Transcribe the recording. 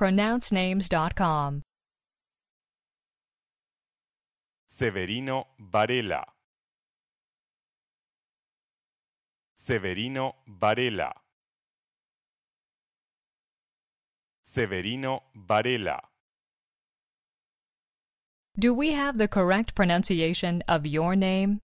pronouncenames.com. Severino Varela. Severino Varela. Severino Varela. Do we have the correct pronunciation of your name?